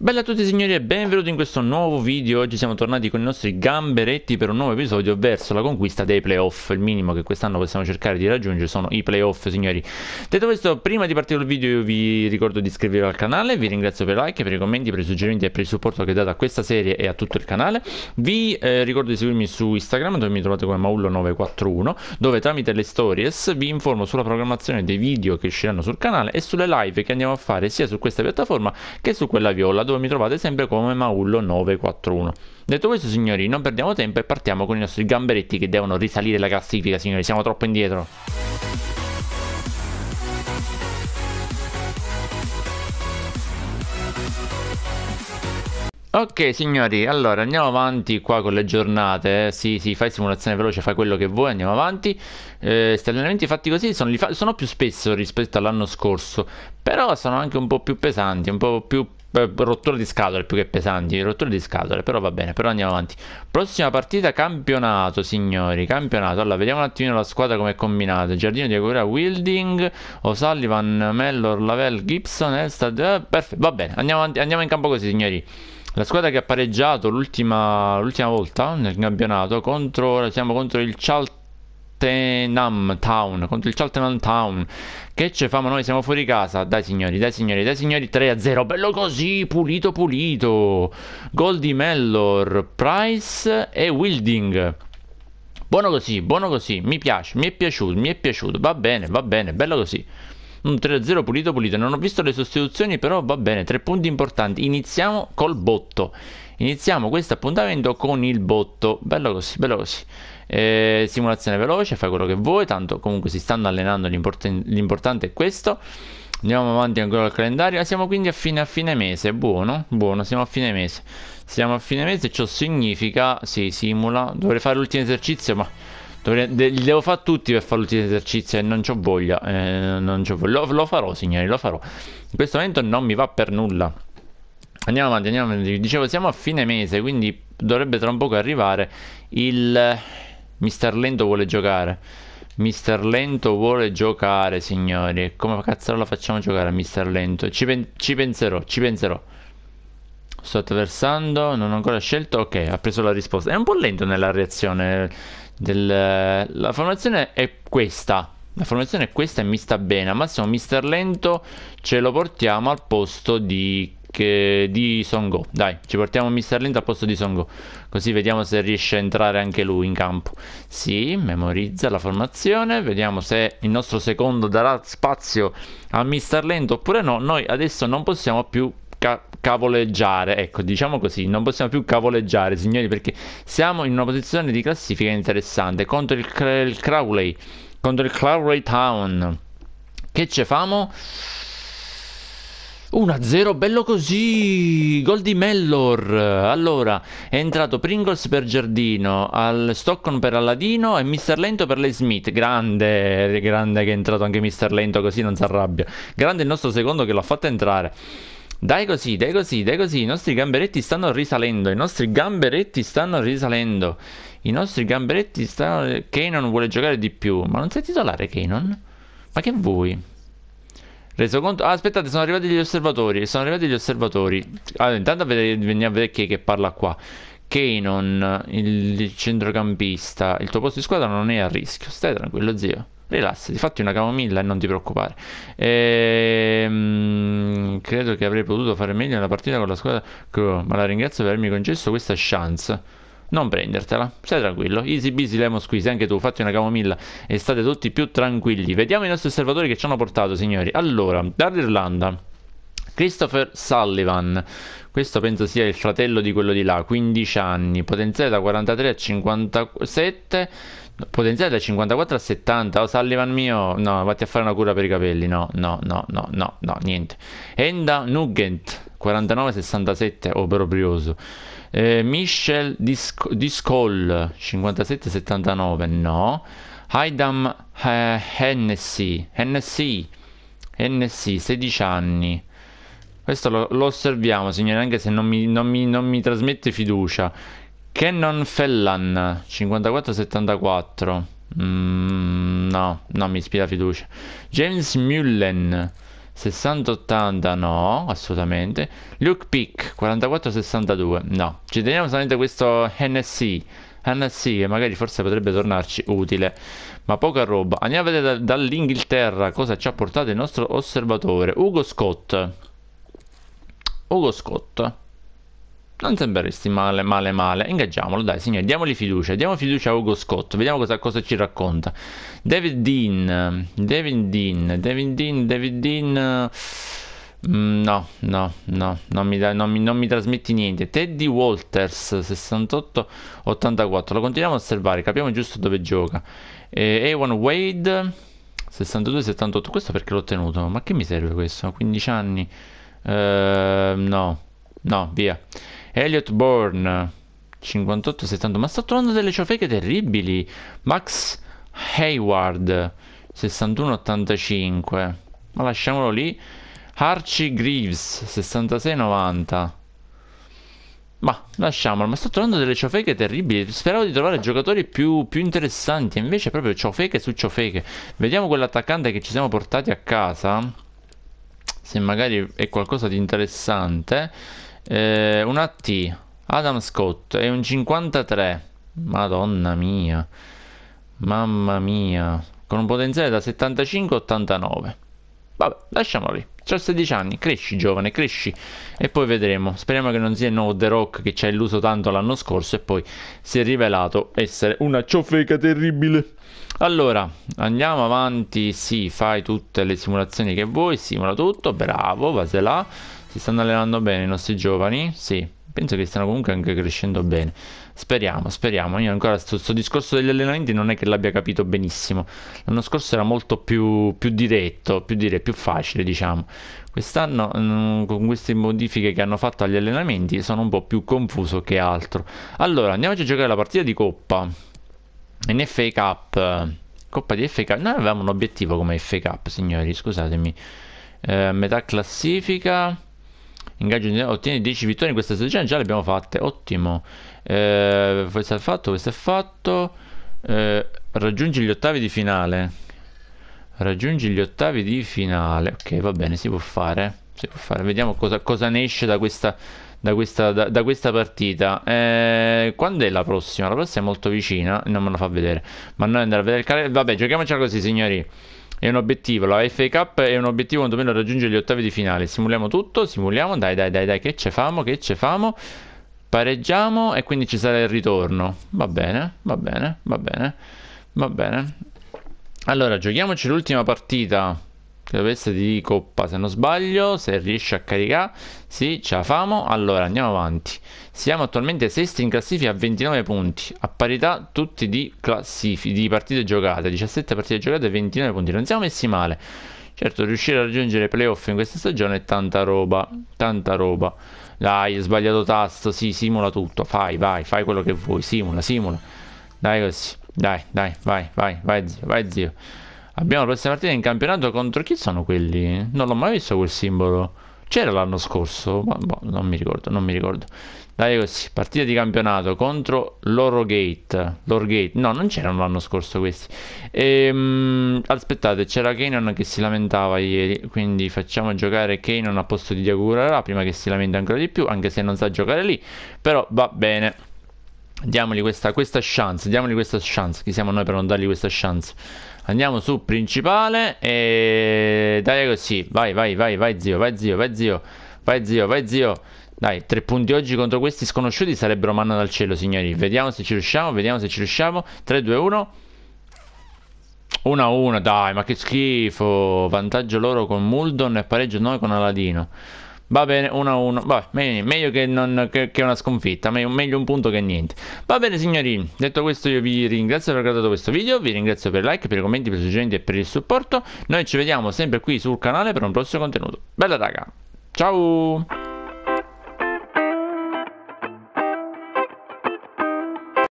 Bella a tutti signori e benvenuti in questo nuovo video, oggi siamo tornati con i nostri gamberetti per un nuovo episodio verso la conquista dei playoff, il minimo che quest'anno possiamo cercare di raggiungere sono i playoff signori. Detto questo, prima di partire il video io vi ricordo di iscrivervi al canale, vi ringrazio per i like, per i commenti, per i suggerimenti e per il supporto che date a questa serie e a tutto il canale. Vi eh, ricordo di seguirmi su Instagram dove mi trovate come maullo941, dove tramite le stories vi informo sulla programmazione dei video che usciranno sul canale e sulle live che andiamo a fare sia su questa piattaforma che su quella viola dove mi trovate sempre come Maullo941. Detto questo signori, non perdiamo tempo e partiamo con i nostri gamberetti che devono risalire la classifica signori, siamo troppo indietro. Ok signori, allora andiamo avanti qua con le giornate, eh. sì sì fai simulazione veloce, fai quello che vuoi, andiamo avanti, questi eh, allenamenti fatti così sono, fa sono più spesso rispetto all'anno scorso, però sono anche un po' più pesanti, un po' più eh, rottura di scatole più che pesanti, rottura di scatole, però va bene, però andiamo avanti. Prossima partita campionato, signori, campionato. Allora, vediamo un attimino la squadra come è combinata. Giardino di Agora, Wilding, O'Sullivan, Mellor, Lavelle, Gibson, Elstad, eh, perfetto, va bene, andiamo, avanti, andiamo in campo così, signori. La squadra che ha pareggiato l'ultima, volta nel campionato contro, siamo contro il Chalt Cheltenham Town contro il Cheltenham Town. Che ce famo noi? Siamo fuori casa. Dai signori, dai signori, dai signori 3 0. Bello così, pulito pulito. Gol di Mellor, Price e Wilding. Buono così, buono così, mi piace, mi è piaciuto, mi è piaciuto, va bene, va bene, bello così un mm, 3-0 pulito pulito. Non ho visto le sostituzioni, però va bene, tre punti importanti. Iniziamo col botto. Iniziamo questo appuntamento con il botto. Bello così, bello così. Eh, simulazione veloce, fai quello che vuoi, tanto comunque si stanno allenando, l'importante è questo. Andiamo avanti ancora al calendario. Siamo quindi a fine, a fine mese. Buono, buono, siamo a fine mese. Siamo a fine mese, ciò significa. Sì, simula. Dovrei fare l'ultimo esercizio, ma li devo fare tutti per fare l'ultimo esercizio e non ho voglia. Eh, non c'ho voglia. Lo, lo, farò, signori, lo farò. In questo momento non mi va per nulla. Andiamo avanti, andiamo avanti. Dicevo, siamo a fine mese, quindi dovrebbe tra un poco arrivare il... Mister Lento vuole giocare. Mister Lento vuole giocare, signori. Come cazzo la facciamo giocare a Mister Lento? Ci, pen ci penserò, ci penserò. Sto attraversando, non ho ancora scelto. Ok, ha preso la risposta. È un po' lento nella reazione. Del... La formazione è questa. La formazione è questa e mi sta bene. Al massimo, mister lento ce lo portiamo al posto di che, di Songo. Dai, ci portiamo Mr. Lento al posto di Songo. Così vediamo se riesce a entrare anche lui in campo. sì, memorizza la formazione. Vediamo se il nostro secondo darà spazio a Mr. Lento oppure no. Noi adesso non possiamo più ca- cavoleggiare, ecco, diciamo così, non possiamo più cavoleggiare, signori, perché siamo in una posizione di classifica interessante contro il, il Crowley, contro il Crowley Town. Che ce famo? 1-0, bello così! Gol di Mellor. Allora, è entrato Pringles per Giardino, al Stockton per Aladino e Mr. Lento per Lei Smith. Grande, grande che è entrato anche Mr. Lento così non si arrabbia. Grande il nostro secondo che l'ha fatto entrare. Dai così, dai così, dai così, i nostri gamberetti stanno risalendo, i nostri gamberetti stanno risalendo, i nostri gamberetti stanno... Kanon vuole giocare di più, ma non sei titolare Kanon? Ma che vuoi? Reso conto... Ah, aspettate, sono arrivati gli osservatori, sono arrivati gli osservatori. Allora, intanto veniamo a vedere chi che parla qua. Kanon, il centrocampista, il tuo posto di squadra non è a rischio, stai tranquillo zio rilassati, fatti una camomilla e non ti preoccupare. Ehm, credo che avrei potuto fare meglio nella partita con la squadra, ma la ringrazio per avermi concesso questa chance. Non prendertela, stai tranquillo. Easy busy Lemos qui, anche tu, fatti una camomilla e state tutti più tranquilli. Vediamo i nostri osservatori che ci hanno portato, signori. Allora, dall'Irlanda. Christopher Sullivan, questo penso sia il fratello di quello di là, 15 anni, potenziale da 43 a 57, potenziale da 54 a 70, oh Sullivan mio, no, vatti a fare una cura per i capelli, no, no, no, no, no, no niente. Enda Nugent, 49-67, oh proprio. Eh, Michel Discoll 57-79 no Haidam eh, Hennessy Hennessy Hennessy 16 anni questo lo, lo osserviamo, signore, anche se non mi, non mi, non mi trasmette fiducia. Cannon Fellan 5474 mm, No, non mi ispira fiducia James Mullen 6080 no, assolutamente Luke Pick 4462 no Ci teniamo solamente questo NSC NSC che magari forse potrebbe tornarci utile Ma poca roba Andiamo a vedere da, dall'Inghilterra cosa ci ha portato il nostro osservatore Ugo Scott Ugo Scott. Non sembreresti male, male, male. Ingaggiamolo, dai, signore. Diamogli fiducia. Diamo fiducia a Ugo Scott. Vediamo cosa, cosa ci racconta. David Dean. David Dean. David Dean. David Dean. Mm, no, no, no, non mi, da, non, mi, non mi, trasmetti niente. Teddy Walters 68-84. Lo continuiamo a osservare, capiamo giusto dove gioca. Ewan Wade 62-78. Questo perché l'ho ottenuto? Ma che mi serve questo? 15 anni. Ehm, no, no, via. Elliot Bourne, 58-70. Ma sto trovando delle ciofeche terribili. Max Hayward, 61-85. Ma lasciamolo lì. Archie Greaves, 66-90. Ma lasciamolo, ma sto trovando delle ciofeche terribili. Speravo di trovare giocatori più, più interessanti. Invece, proprio ciofeche su ciofeche. Vediamo quell'attaccante che ci siamo portati a casa se magari è qualcosa di interessante, eh, una T, Adam Scott, è un 53, madonna mia, mamma mia, con un potenziale da 75 89. Vabbè, lasciamolo lì. C'ha 16 anni, cresci giovane, cresci e poi vedremo. Speriamo che non sia il nuovo The Rock che ci ha illuso tanto l'anno scorso e poi si è rivelato essere una ciofeca terribile. Allora, andiamo avanti, sì, fai tutte le simulazioni che vuoi, simula tutto, bravo, vasela. Si stanno allenando bene i nostri giovani? Sì, penso che stiano comunque anche crescendo bene. Speriamo, speriamo. Io ancora questo discorso degli allenamenti non è che l'abbia capito benissimo. L'anno scorso era molto più, più diretto, più, dire, più facile, diciamo. Quest'anno, mm, con queste modifiche che hanno fatto agli allenamenti, sono un po' più confuso che altro. Allora, andiamoci a giocare la partita di Coppa. In FA Cup. Coppa di FA Cup. Noi avevamo un obiettivo come FA Cup, signori, scusatemi. Eh, metà classifica ingaggio ottieni 10 vittorie in questa stagione, già le abbiamo fatte, ottimo. Eh, questo è fatto, questo è fatto. Eh, raggiungi gli ottavi di finale. Raggiungi gli ottavi di finale. Ok, va bene, si può fare. Si può fare. Vediamo cosa, cosa ne esce da questa, da questa, da, da questa partita. Eh, quando è la prossima? La prossima è molto vicina. Non me la fa vedere. Ma noi andiamo a vedere il calendario. Vabbè, giochiamocela così, signori è un obiettivo, la FA Cup è un obiettivo quantomeno raggiungere gli ottavi di finale. Simuliamo tutto, simuliamo, dai dai dai dai, che ce famo, che ce famo. Pareggiamo e quindi ci sarà il ritorno. Va bene, va bene, va bene, va bene. Allora, giochiamoci l'ultima partita questa di coppa se non sbaglio se riesce a caricare sì ce la famo allora andiamo avanti siamo attualmente sesti in classifica a 29 punti a parità tutti di, di partite giocate 17 partite giocate e 29 punti non siamo messi male certo riuscire a raggiungere playoff in questa stagione è tanta roba tanta roba dai ho sbagliato tasto sì simula tutto fai vai fai quello che vuoi simula simula dai così dai dai vai vai vai zio vai zio Abbiamo la prossima partita in campionato contro chi sono quelli? Non l'ho mai visto quel simbolo. C'era l'anno scorso? Boh, boh, non mi ricordo, non mi ricordo. Dai così, partita di campionato contro l'Orogate. L'Orogate, no, non c'erano l'anno scorso questi. Ehm, aspettate, c'era Kanon che si lamentava ieri, quindi facciamo giocare Kanon a posto di Diagurara prima che si lamenta ancora di più, anche se non sa giocare lì, però va bene. Diamogli questa, questa chance, diamogli questa chance, chi siamo noi per non dargli questa chance? Andiamo su principale e dai così, vai, vai, vai, vai zio, vai zio, vai zio, vai zio, vai zio. Dai, tre punti oggi contro questi sconosciuti sarebbero manna dal cielo, signori. Vediamo se ci riusciamo, vediamo se ci riusciamo. 3, 2, 1. 1 a 1, dai, ma che schifo. Vantaggio loro con Muldon e pareggio noi con Aladino. Va bene, 1-1. a Vabbè, meglio che, non, che, che una sconfitta, meglio, meglio, un punto che niente. Va bene signori, detto questo io vi ringrazio per aver guardato questo video, vi ringrazio per il like, per i commenti, per i suggerimenti e per il supporto. Noi ci vediamo sempre qui sul canale per un prossimo contenuto. Bella raga, ciao!